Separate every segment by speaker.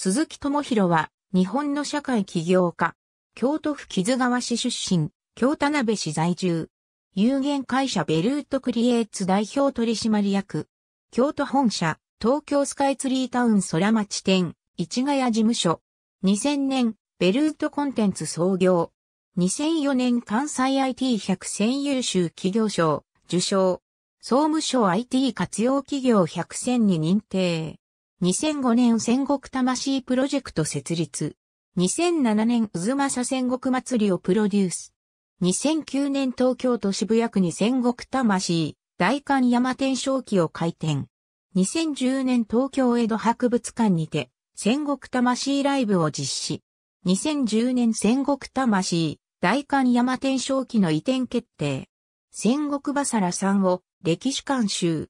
Speaker 1: 鈴木智弘は、日本の社会起業家。京都府木津川市出身、京田辺市在住。有限会社ベルートクリエイツ代表取締役。京都本社、東京スカイツリータウン空町店、市ヶ谷事務所。2000年、ベルートコンテンツ創業。2004年関西 IT100 選優秀企業賞、受賞。総務省 IT 活用企業100選に認定。2005年戦国魂プロジェクト設立。2007年渦政戦国祭りをプロデュース。2009年東京都渋谷区に戦国魂、大観山天正記を開店。2010年東京江戸博物館にて、戦国魂ライブを実施。2010年戦国魂、大観山天正記の移転決定。戦国バサラさんを歴史監修、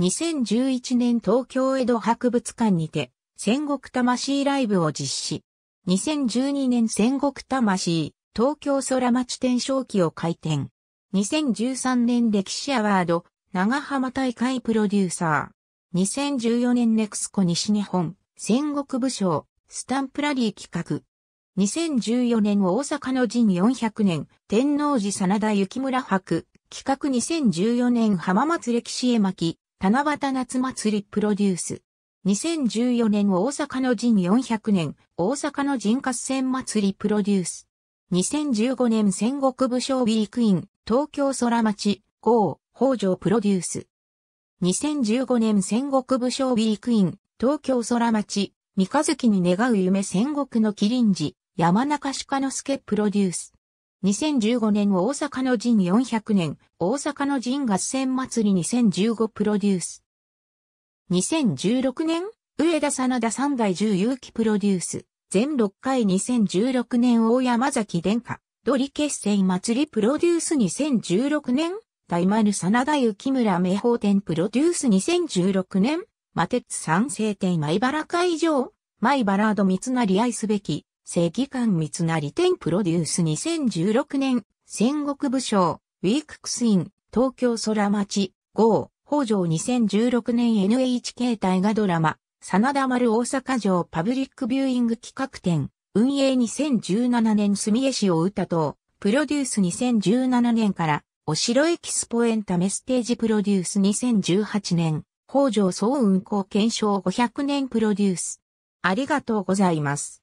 Speaker 1: 2011年東京江戸博物館にて戦国魂ライブを実施。2012年戦国魂東京空町天正期を開店。2013年歴史アワード長浜大会プロデューサー。2014年ネクスコ西日本戦国武将スタンプラリー企画。2014年大阪の陣400年天王寺真田幸村博企画2014年浜松歴史絵巻七夕夏祭りプロデュース。2014年大阪の陣400年、大阪の陣合戦祭りプロデュース。2015年戦国武将ウィークイン、東京空町、郷、北条プロデュース。2015年戦国武将ウィークイン、東京空町、三日月に願う夢戦国の麒麟寺、山中鹿之助プロデュース。2015年大阪の陣400年、大阪の陣合戦祭り2015プロデュース。2016年、上田真田三代十有気プロデュース、全6回2016年大山崎殿下、ドリ結成祭りプロデュース2016年、大丸真田幸村名宝店プロデュース2016年、マテツ三世店米原会場、マイバラード三成愛すべき、正義官三成天プロデュース2016年、戦国武将、ウィーククスイン、東京空町、号、北条2016年 NHK 大河ドラマ、真田丸大阪城パブリックビューイング企画展、運営2017年住江市を歌と、プロデュース2017年から、お城エキスポエンタメステージプロデュース2018年、北条総運行検証500年プロデュース。ありがとうございます。